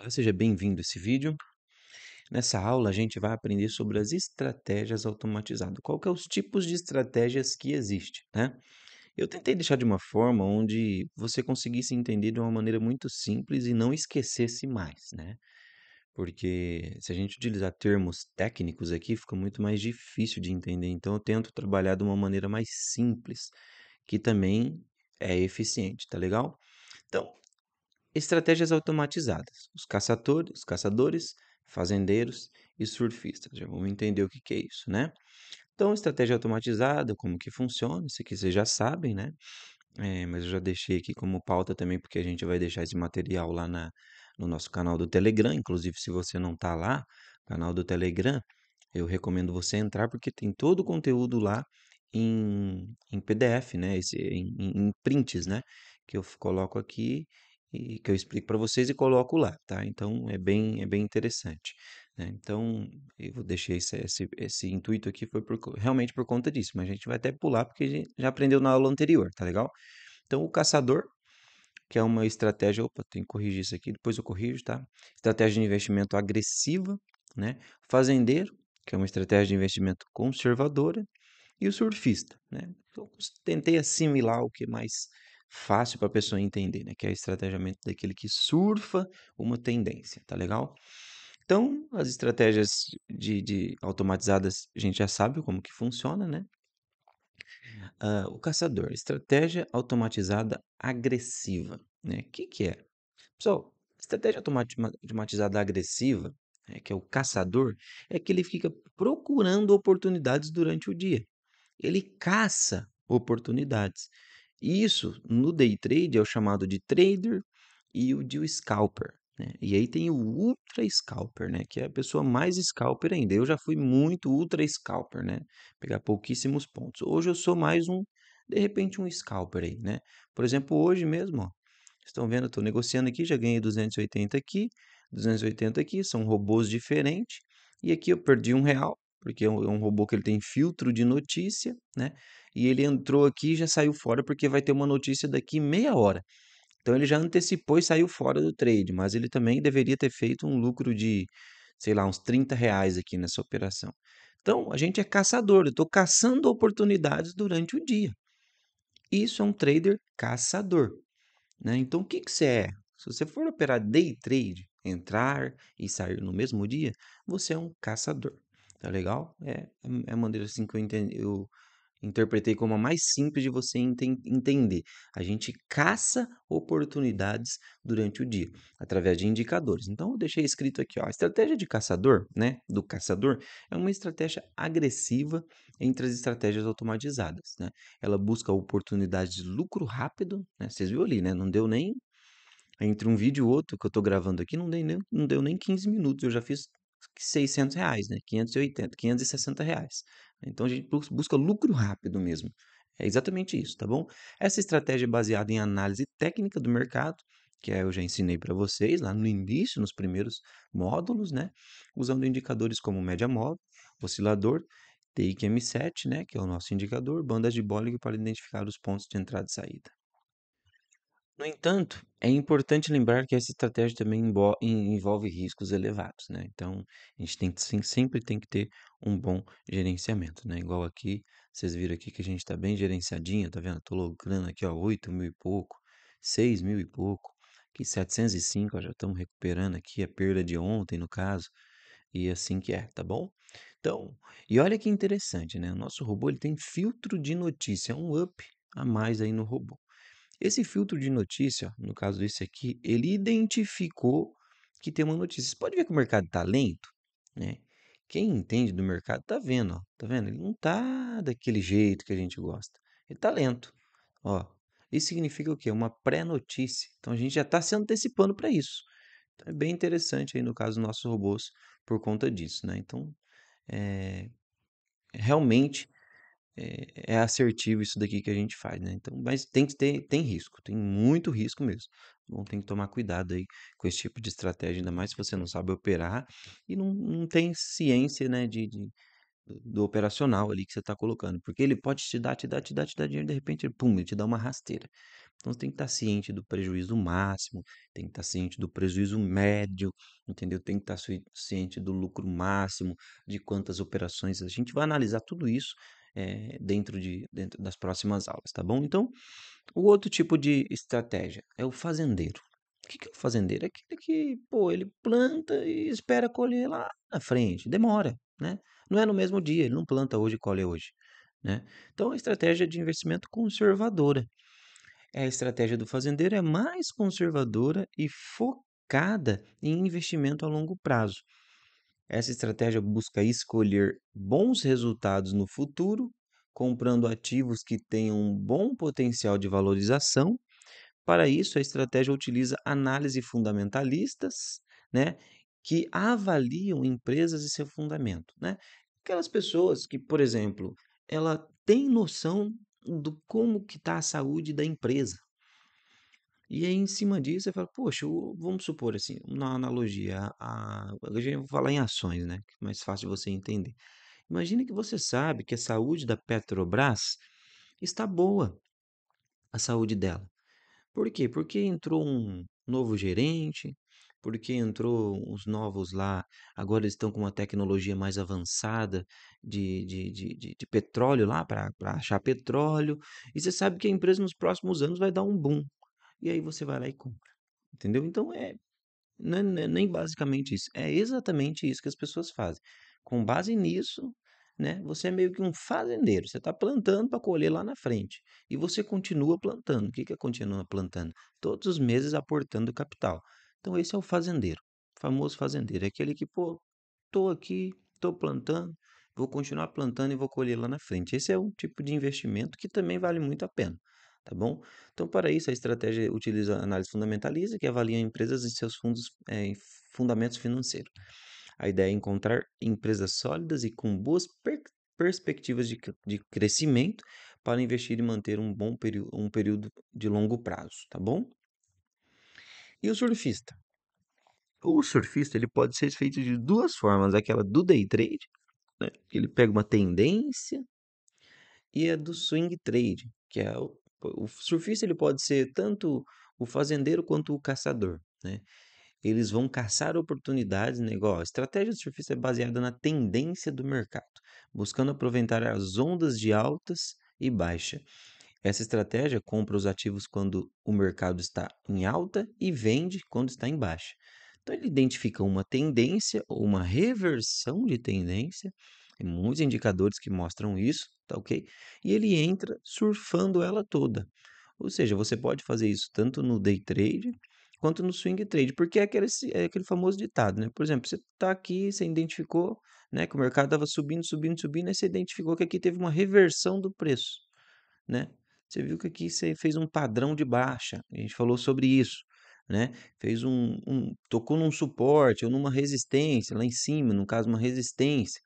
Olá, seja bem-vindo a esse vídeo. Nessa aula a gente vai aprender sobre as estratégias automatizadas. Qual que é os tipos de estratégias que existem, né? Eu tentei deixar de uma forma onde você conseguisse entender de uma maneira muito simples e não esquecesse mais, né? Porque se a gente utilizar termos técnicos aqui, fica muito mais difícil de entender. Então eu tento trabalhar de uma maneira mais simples, que também é eficiente, tá legal? Então, Estratégias automatizadas. Os caçadores, os caçadores, fazendeiros e surfistas. Já vamos entender o que, que é isso, né? Então, estratégia automatizada, como que funciona, isso aqui vocês já sabem, né? É, mas eu já deixei aqui como pauta também, porque a gente vai deixar esse material lá na, no nosso canal do Telegram. Inclusive, se você não está lá, canal do Telegram, eu recomendo você entrar, porque tem todo o conteúdo lá em, em PDF, né? Esse, em, em prints, né? Que eu coloco aqui e que eu explico para vocês e coloco lá, tá? Então é bem é bem interessante. Né? Então eu deixei esse, esse, esse, intuito aqui foi por, realmente por conta disso, mas a gente vai até pular porque a gente já aprendeu na aula anterior, tá legal? Então o caçador que é uma estratégia, opa, tem que corrigir isso aqui, depois eu corrijo, tá? Estratégia de investimento agressiva, né? Fazendeiro, que é uma estratégia de investimento conservadora, e o surfista, né? Eu então, tentei assimilar o que é mais fácil para a pessoa entender, né? Que é o estratégiamento daquele que surfa uma tendência, tá legal? Então, as estratégias de, de automatizadas, a gente já sabe como que funciona, né? Uh, o caçador, estratégia automatizada agressiva, né? O que, que é? Pessoal, estratégia automatizada agressiva, né, que é o caçador, é que ele fica procurando oportunidades durante o dia. Ele caça oportunidades. Isso no day trade é o chamado de trader e o de o scalper. Né? E aí tem o ultra scalper, né? que é a pessoa mais scalper ainda. Eu já fui muito ultra scalper, né? pegar pouquíssimos pontos. Hoje eu sou mais um, de repente, um scalper aí, né? Por exemplo, hoje mesmo, ó, estão vendo, estou negociando aqui, já ganhei 280 aqui, 280 aqui, são robôs diferentes. E aqui eu perdi um real, porque é, é um robô que ele tem filtro de notícia, né? E ele entrou aqui e já saiu fora porque vai ter uma notícia daqui meia hora. Então ele já antecipou e saiu fora do trade, mas ele também deveria ter feito um lucro de, sei lá, uns 30 reais aqui nessa operação. Então a gente é caçador, eu estou caçando oportunidades durante o dia. Isso é um trader caçador. Né? Então o que, que você é? Se você for operar day trade, entrar e sair no mesmo dia, você é um caçador. Tá legal? É, é, é a maneira assim que eu, entendi, eu interpretei como a mais simples de você entender. A gente caça oportunidades durante o dia através de indicadores. Então eu deixei escrito aqui, ó, a estratégia de caçador, né, do caçador é uma estratégia agressiva entre as estratégias automatizadas, né? Ela busca oportunidades de lucro rápido, né? Vocês viram ali, né? Não deu nem entre um vídeo e outro que eu tô gravando aqui, não deu nem, não deu nem 15 minutos, eu já fiz 600 reais, né? 580, 560 reais. Então a gente busca lucro rápido mesmo. É exatamente isso, tá bom? Essa estratégia é baseada em análise técnica do mercado, que é, eu já ensinei para vocês lá no início, nos primeiros módulos, né? Usando indicadores como média móvel, oscilador, TIQM7, né? Que é o nosso indicador, bandas de Bollinger para identificar os pontos de entrada e saída. No entanto, é importante lembrar que essa estratégia também envolve riscos elevados, né? Então, a gente tem, sim, sempre tem que ter um bom gerenciamento, né? Igual aqui, vocês viram aqui que a gente está bem gerenciadinha, tá vendo? Tô logrando aqui, ó, 8 mil e pouco, 6 mil e pouco, aqui 705, ó, já estamos recuperando aqui a perda de ontem, no caso, e assim que é, tá bom? Então, e olha que interessante, né? O nosso robô, ele tem filtro de notícia, é um up a mais aí no robô. Esse filtro de notícia, no caso desse aqui, ele identificou que tem uma notícia. Você pode ver que o mercado está lento, né? Quem entende do mercado tá vendo, ó. Tá vendo? Ele não tá daquele jeito que a gente gosta. Ele tá lento. Ó, isso significa o quê? Uma pré-notícia. Então a gente já está se antecipando para isso. Então, é bem interessante aí no caso dos nossos robôs por conta disso, né? Então, é... realmente é, é, assertivo isso daqui que a gente faz, né? Então, mas tem que ter, tem risco, tem muito risco mesmo. Então tem que tomar cuidado aí com esse tipo de estratégia, ainda mais se você não sabe operar e não, não tem ciência, né, de, de do operacional ali que você está colocando, porque ele pode te dar, te dar, te dar, te dar dinheiro, de repente, pum, ele te dá uma rasteira. Então você tem que estar tá ciente do prejuízo máximo, tem que estar tá ciente do prejuízo médio, entendeu? Tem que estar tá ciente do lucro máximo, de quantas operações. A gente vai analisar tudo isso é, dentro, de, dentro das próximas aulas, tá bom? Então, o outro tipo de estratégia é o fazendeiro. O que, que é o fazendeiro? É aquele que, pô, ele planta e espera colher lá na frente, demora, né? Não é no mesmo dia, ele não planta hoje e colhe hoje, né? Então, a estratégia de investimento conservadora. É a estratégia do fazendeiro é mais conservadora e focada em investimento a longo prazo. Essa estratégia busca escolher bons resultados no futuro, comprando ativos que tenham um bom potencial de valorização. Para isso, a estratégia utiliza análise fundamentalistas, né, que avaliam empresas e seu fundamento, né? Aquelas pessoas que, por exemplo, ela tem noção do como que está a saúde da empresa, e aí, em cima disso, você fala, poxa, vamos supor assim, uma analogia, a, a gente vai falar em ações, né? Que é mais fácil de você entender. Imagine que você sabe que a saúde da Petrobras está boa, a saúde dela. Por quê? Porque entrou um novo gerente, porque entrou os novos lá, agora eles estão com uma tecnologia mais avançada de, de, de, de- de petróleo lá para achar petróleo. E você sabe que a empresa nos próximos anos vai dar um boom e aí você vai lá e compra. Entendeu? Então é, é, é. nem basicamente isso. É exatamente isso que as pessoas fazem. Com base nisso, né? Você é meio que um fazendeiro. Você está plantando para colher lá na frente. E você continua plantando. O que, que é continua plantando? Todos os meses aportando capital. Então, esse é o fazendeiro. O famoso fazendeiro. É aquele que, pô, tô aqui, tô plantando, vou continuar plantando e vou colher lá na frente. Esse é um tipo de investimento que também vale muito a pena tá bom? Então, para isso, a estratégia utiliza a análise fundamentalista, que avalia empresas e seus fundos, é, fundamentos financeiros. A ideia é encontrar empresas sólidas e com boas per perspectivas de, de crescimento para investir e manter um bom período, um período de longo prazo, tá bom? E o surfista? O surfista ele pode ser feito de duas formas, aquela do day trade, né? que ele pega uma tendência, e a do swing trade, que é o surfista ele pode ser tanto o fazendeiro quanto o caçador, né? Eles vão caçar oportunidades, negócio. Né, a estratégia do surfista é baseada na tendência do mercado, buscando aproveitar as ondas de altas e baixa. Essa estratégia compra os ativos quando o mercado está em alta e vende quando está em baixa. Então ele identifica uma tendência ou uma reversão de tendência tem muitos indicadores que mostram isso, tá ok? E ele entra surfando ela toda. Ou seja, você pode fazer isso tanto no day trade quanto no swing trade, porque é aquele, é aquele famoso ditado, né? Por exemplo, você está aqui, você identificou né, que o mercado estava subindo, subindo, subindo, aí você identificou que aqui teve uma reversão do preço, né? Você viu que aqui você fez um padrão de baixa, a gente falou sobre isso. Né? Fez um, um, tocou num suporte ou numa resistência lá em cima, no caso uma resistência,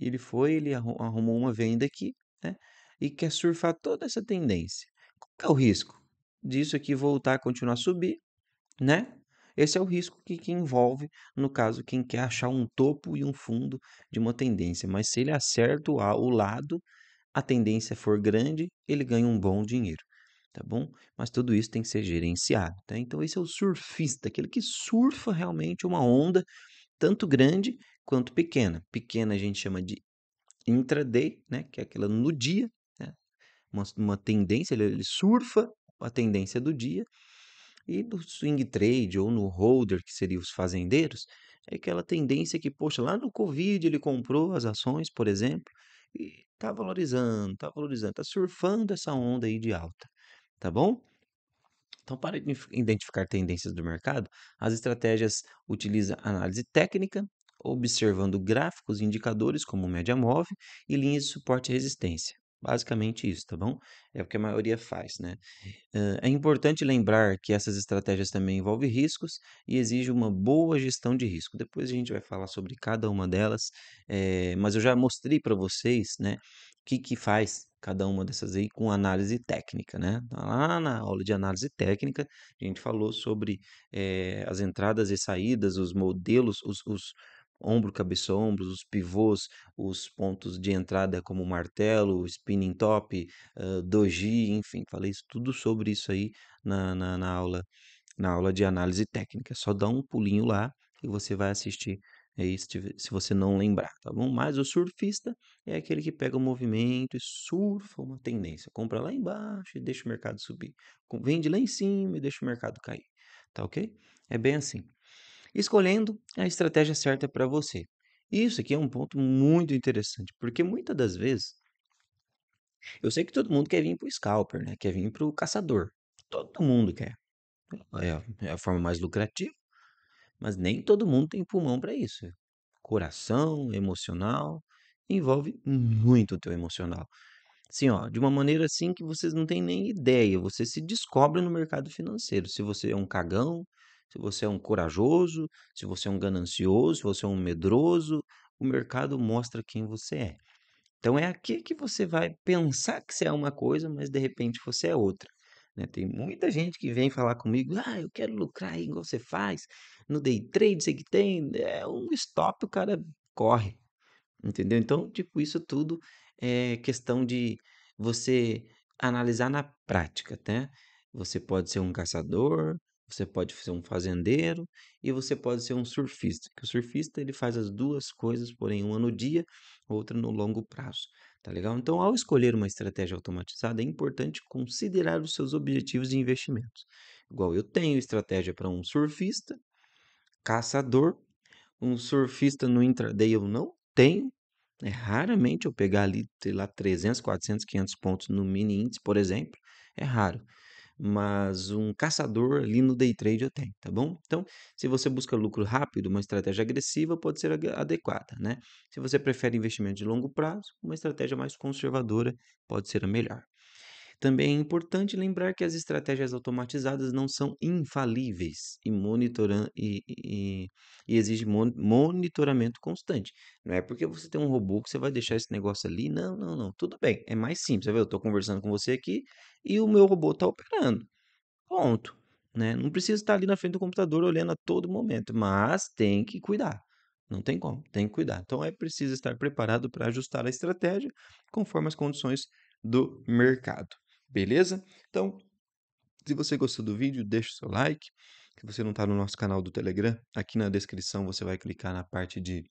ele foi, ele arrumou uma venda aqui, né? E quer surfar toda essa tendência. Qual é o risco disso aqui voltar a continuar a subir, né? Esse é o risco que, que envolve, no caso, quem quer achar um topo e um fundo de uma tendência. Mas se ele acerta o lado, a tendência for grande, ele ganha um bom dinheiro, tá bom? Mas tudo isso tem que ser gerenciado, tá? Então esse é o surfista, aquele que surfa realmente uma onda tanto grande quanto pequena. Pequena a gente chama de intraday, né? que é aquela no dia, né? uma, uma tendência, ele, ele surfa a tendência do dia. E no swing trade ou no holder, que seriam os fazendeiros, é aquela tendência que, poxa, lá no Covid ele comprou as ações, por exemplo, e tá valorizando, tá valorizando, tá surfando essa onda aí de alta, tá bom? Então, para identificar tendências do mercado, as estratégias utilizam análise técnica, observando gráficos e indicadores como média móvel e linhas de suporte e resistência. Basicamente isso, tá bom? É o que a maioria faz, né? É importante lembrar que essas estratégias também envolvem riscos e exige uma boa gestão de risco. Depois a gente vai falar sobre cada uma delas, é, mas eu já mostrei para vocês, né, o que, que faz cada uma dessas aí com análise técnica, né? Tá lá na aula de análise técnica, a gente falou sobre é, as entradas e saídas, os modelos, os, os ombro, cabeça ombros, os pivôs, os pontos de entrada como martelo, spinning top, uh, doji, enfim, falei isso, tudo sobre isso aí na, na, na, aula na aula de análise técnica. Só dá um pulinho lá e você vai assistir aí se, se você não lembrar, tá bom? Mas o surfista é aquele que pega o movimento e surfa uma tendência, compra lá embaixo e deixa o mercado subir, vende lá em cima e deixa o mercado cair, tá ok? É bem assim escolhendo a estratégia certa para você. Isso aqui é um ponto muito interessante, porque muitas das vezes eu sei que todo mundo quer vir para o scalper, né? Quer vir para o caçador. Todo mundo quer. É a, é a, forma mais lucrativa, mas nem todo mundo tem pulmão para isso. Coração, emocional, envolve muito o teu emocional. Assim, ó, de uma maneira assim que vocês não têm nem ideia. Você se descobre no mercado financeiro. Se você é um cagão, se você é um corajoso, se você é um ganancioso, se você é um medroso, o mercado mostra quem você é. Então é aqui que você vai pensar que você é uma coisa, mas de repente você é outra. Né? Tem muita gente que vem falar comigo, ah, eu quero lucrar aí igual você faz, no day trade, sei que tem, é um stop, o cara corre, entendeu? Então, tipo, isso tudo é questão de você analisar na prática, né? Você pode ser um caçador, você pode ser um fazendeiro e você pode ser um surfista. Que o surfista ele faz as duas coisas, porém uma no dia, outra no longo prazo. Tá legal? Então, ao escolher uma estratégia automatizada, é importante considerar os seus objetivos de investimentos. Igual eu tenho estratégia para um surfista, caçador, um surfista no intraday eu não tenho. É raramente eu pegar ali, sei lá, 300, 400, 500 pontos no mini índice, por exemplo. É raro mas um caçador ali no day trade eu tenho, tá bom? Então, se você busca lucro rápido, uma estratégia agressiva pode ser adequada, né? Se você prefere investimento de longo prazo, uma estratégia mais conservadora pode ser a melhor. Também é importante lembrar que as estratégias automatizadas não são infalíveis e, monitoram, e, e, e exige monitoramento constante. Não é porque você tem um robô que você vai deixar esse negócio ali. Não, não, não. Tudo bem. É mais simples. eu estou conversando com você aqui e o meu robô está operando. Ponto. Né? Não precisa estar ali na frente do computador olhando a todo momento, mas tem que cuidar. Não tem como, tem que cuidar. Então é preciso estar preparado para ajustar a estratégia conforme as condições do mercado. Beleza? Então, se você gostou do vídeo, deixa o seu like. Se você não está no nosso canal do Telegram, aqui na descrição você vai clicar na parte de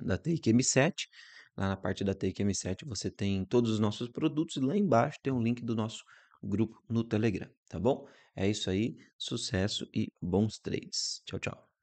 da TIQ M7 Lá na parte da TQM7 você tem todos os nossos produtos e lá embaixo tem um link do nosso grupo no Telegram, tá bom? É isso aí, sucesso e bons trades. Tchau, tchau.